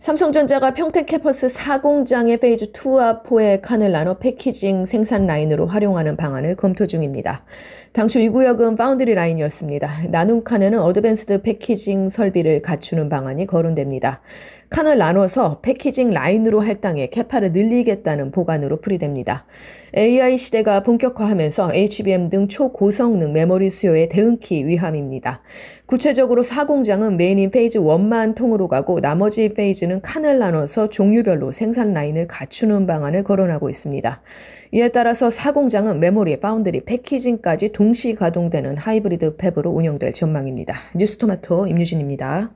삼성전자가 평택 캠퍼스 4공장의 페이즈 2와 4의 칸을 나눠 패키징 생산 라인으로 활용하는 방안을 검토 중입니다. 당초 이 구역은 파운드리 라인이었습니다. 나눔 칸에는 어드밴스드 패키징 설비를 갖추는 방안이 거론됩니다. 칸을 나눠서 패키징 라인으로 할당해 캐파를 늘리겠다는 보관으로 풀이됩니다. AI 시대가 본격화하면서 HBM 등 초고성능 메모리 수요에 대응키 위함입니다. 구체적으로 4공장은 메인인 페이즈 1만 통으로 가고 나머지 페이즈 씨는 칸을 나눠서 종류별로 생산 라인을 갖추는 방안을 거론하고 있습니다. 이에 따라서 사공장은 메모리, 파운드리, 패키징까지 동시 가동되는 하이브리드 팹으로 운영될 전망입니다. 뉴스토마토 임유진입니다.